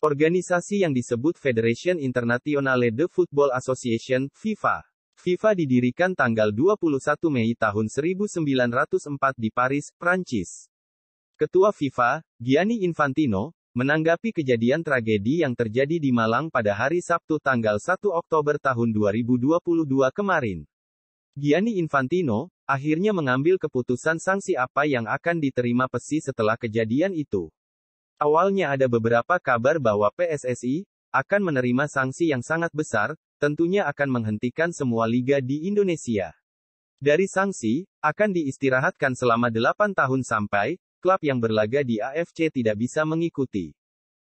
Organisasi yang disebut Federation Internationale de Football Association, FIFA. FIFA didirikan tanggal 21 Mei tahun 1904 di Paris, Prancis. Ketua FIFA, Gianni Infantino, menanggapi kejadian tragedi yang terjadi di Malang pada hari Sabtu tanggal 1 Oktober tahun 2022 kemarin. Gianni Infantino, akhirnya mengambil keputusan sanksi apa yang akan diterima PESI setelah kejadian itu. Awalnya ada beberapa kabar bahwa PSSI akan menerima sanksi yang sangat besar, tentunya akan menghentikan semua liga di Indonesia. Dari sanksi, akan diistirahatkan selama 8 tahun sampai klub yang berlaga di AFC tidak bisa mengikuti.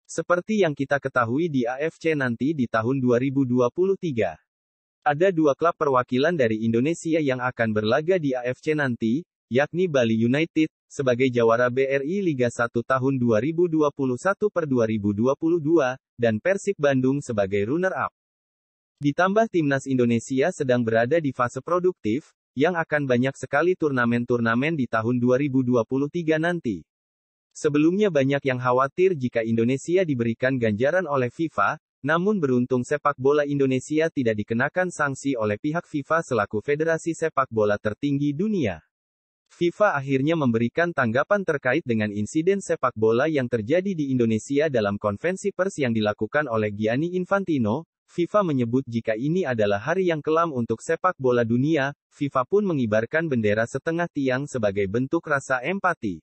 Seperti yang kita ketahui di AFC nanti di tahun 2023. Ada dua klub perwakilan dari Indonesia yang akan berlaga di AFC nanti, yakni Bali United, sebagai jawara BRI Liga 1 tahun 2021 per 2022, dan Persib Bandung sebagai runner-up. Ditambah timnas Indonesia sedang berada di fase produktif, yang akan banyak sekali turnamen-turnamen di tahun 2023 nanti. Sebelumnya banyak yang khawatir jika Indonesia diberikan ganjaran oleh FIFA, namun beruntung sepak bola Indonesia tidak dikenakan sanksi oleh pihak FIFA selaku federasi sepak bola tertinggi dunia. FIFA akhirnya memberikan tanggapan terkait dengan insiden sepak bola yang terjadi di Indonesia dalam konvensi pers yang dilakukan oleh Gianni Infantino. FIFA menyebut jika ini adalah hari yang kelam untuk sepak bola dunia, FIFA pun mengibarkan bendera setengah tiang sebagai bentuk rasa empati.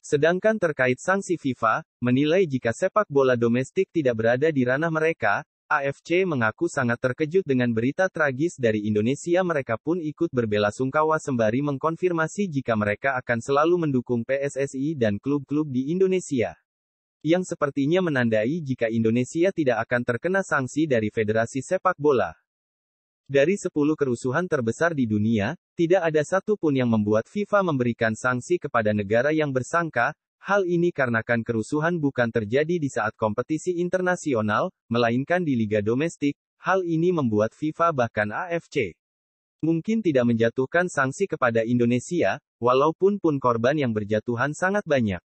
Sedangkan terkait sanksi FIFA, menilai jika sepak bola domestik tidak berada di ranah mereka, AFC mengaku sangat terkejut dengan berita tragis dari Indonesia. Mereka pun ikut berbela sungkawa sembari mengkonfirmasi jika mereka akan selalu mendukung PSSI dan klub-klub di Indonesia. Yang sepertinya menandai jika Indonesia tidak akan terkena sanksi dari Federasi Sepak Bola. Dari 10 kerusuhan terbesar di dunia, tidak ada satu pun yang membuat FIFA memberikan sanksi kepada negara yang bersangka, Hal ini karenakan kerusuhan bukan terjadi di saat kompetisi internasional, melainkan di liga domestik. Hal ini membuat FIFA bahkan AFC mungkin tidak menjatuhkan sanksi kepada Indonesia, walaupun pun korban yang berjatuhan sangat banyak.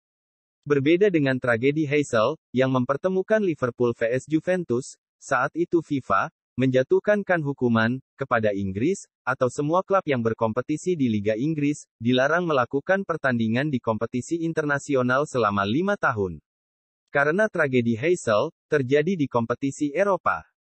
Berbeda dengan tragedi Hazel, yang mempertemukan Liverpool vs Juventus, saat itu FIFA menjatuhkan kan hukuman kepada Inggris atau semua klub yang berkompetisi di Liga Inggris dilarang melakukan pertandingan di kompetisi internasional selama lima tahun. Karena tragedi Hazel terjadi di kompetisi Eropa.